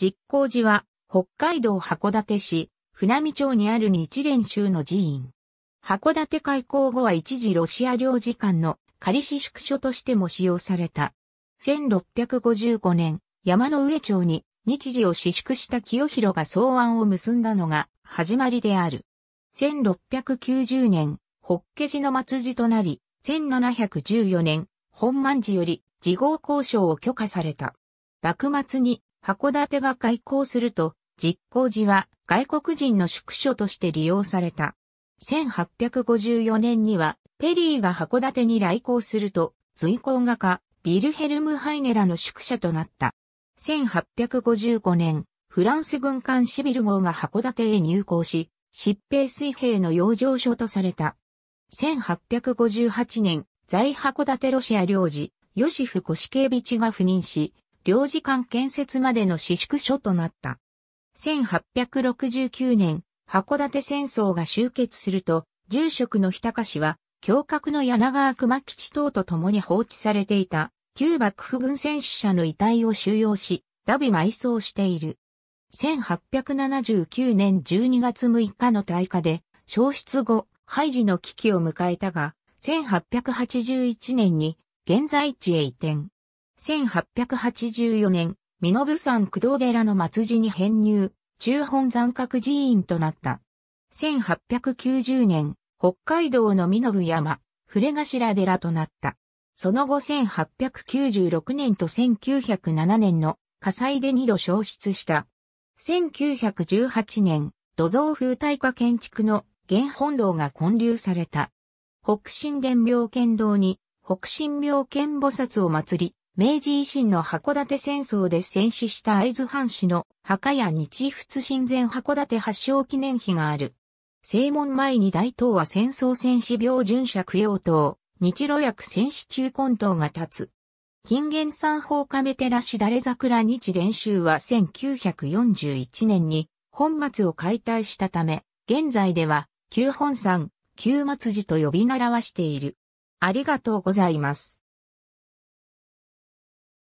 実行寺は、北海道函館市、船見町にある日蓮宗の寺院。函館開港後は一時ロシア領事館の仮支宿所としても使用された。1655年、山の上町に日時を支宿した清弘が草案を結んだのが始まりである。1690年、法華寺の末寺となり、1714年、本万寺より、自業交渉を許可された。幕末に函館が開港すると、実行寺は外国人の宿所として利用された。1854年には、ペリーが函館に来航すると、随行画家、ビルヘルム・ハイネラの宿舎となった。1855年、フランス軍艦シビル号が函館へ入港し、疾病水平の養生所とされた。1858年、在函館ロシア領事、ヨシフ・コシケービチが赴任し、領事館建設までの私宿書となった。1869年、函館戦争が終結すると、住職の日高氏は、教閣の柳川熊吉等と共に放置されていた、旧幕府軍戦死者の遺体を収容し、ダビ埋葬している。1879年12月6日の大火で、消失後、廃寺の危機を迎えたが、1881年に現在地へ移転。1884年、身延山工藤寺の末寺に編入、中本山閣寺院となった。1890年、北海道の身延山、触れ頭寺となった。その後1896年と1907年の火災で二度消失した。1918年、土蔵風大化建築の原本堂が建立された。北神殿廟剣堂に北神廟剣菩薩を祭り、明治維新の函館戦争で戦死した会津藩士の墓や日仏神前函館発祥記念碑がある。正門前に大東は戦争戦死病巡者供養塔、日露薬戦死中根塔が立つ。金元三宝亀寺しだれ桜日練習は1941年に本末を解体したため、現在では旧本山、旧末寺と呼び習わしている。ありがとうございます。